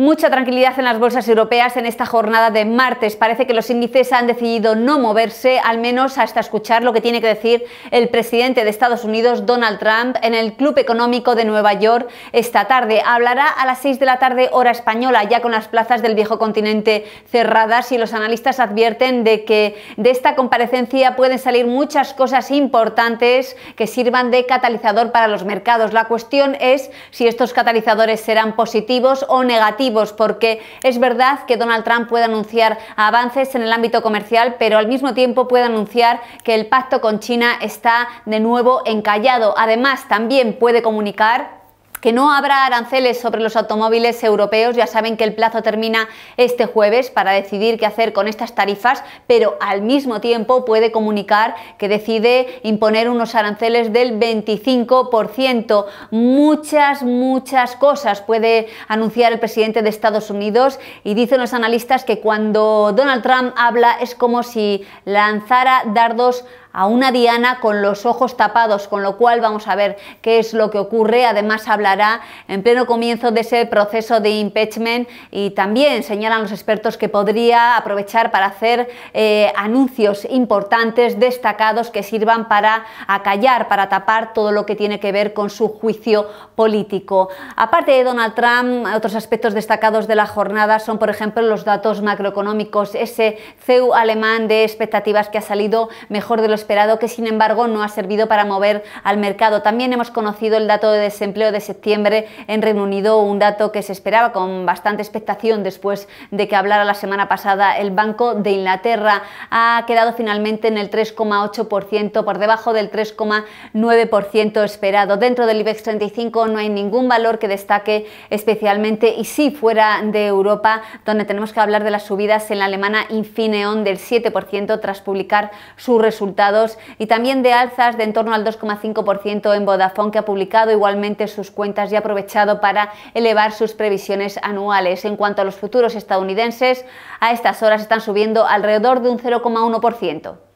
Mucha tranquilidad en las bolsas europeas en esta jornada de martes. Parece que los índices han decidido no moverse, al menos hasta escuchar lo que tiene que decir el presidente de Estados Unidos, Donald Trump, en el Club Económico de Nueva York esta tarde. Hablará a las 6 de la tarde hora española, ya con las plazas del viejo continente cerradas y los analistas advierten de que de esta comparecencia pueden salir muchas cosas importantes que sirvan de catalizador para los mercados. La cuestión es si estos catalizadores serán positivos o negativos porque es verdad que Donald Trump puede anunciar avances en el ámbito comercial, pero al mismo tiempo puede anunciar que el pacto con China está de nuevo encallado. Además, también puede comunicar que no habrá aranceles sobre los automóviles europeos. Ya saben que el plazo termina este jueves para decidir qué hacer con estas tarifas, pero al mismo tiempo puede comunicar que decide imponer unos aranceles del 25%. Muchas, muchas cosas puede anunciar el presidente de Estados Unidos y dicen los analistas que cuando Donald Trump habla es como si lanzara dardos a una diana con los ojos tapados, con lo cual vamos a ver qué es lo que ocurre. Además hablará en pleno comienzo de ese proceso de impeachment y también señalan los expertos que podría aprovechar para hacer eh, anuncios importantes, destacados, que sirvan para acallar, para tapar todo lo que tiene que ver con su juicio político. Aparte de Donald Trump, otros aspectos destacados de la jornada son, por ejemplo, los datos macroeconómicos, ese CEU alemán de expectativas que ha salido mejor de los esperado que sin embargo no ha servido para mover al mercado. También hemos conocido el dato de desempleo de septiembre en Reino Unido, un dato que se esperaba con bastante expectación después de que hablara la semana pasada el Banco de Inglaterra. Ha quedado finalmente en el 3,8%, por debajo del 3,9% esperado. Dentro del IBEX 35 no hay ningún valor que destaque especialmente y sí fuera de Europa, donde tenemos que hablar de las subidas en la alemana Infineon del 7% tras publicar su resultado y también de alzas de en torno al 2,5% en Vodafone, que ha publicado igualmente sus cuentas y ha aprovechado para elevar sus previsiones anuales. En cuanto a los futuros estadounidenses, a estas horas están subiendo alrededor de un 0,1%.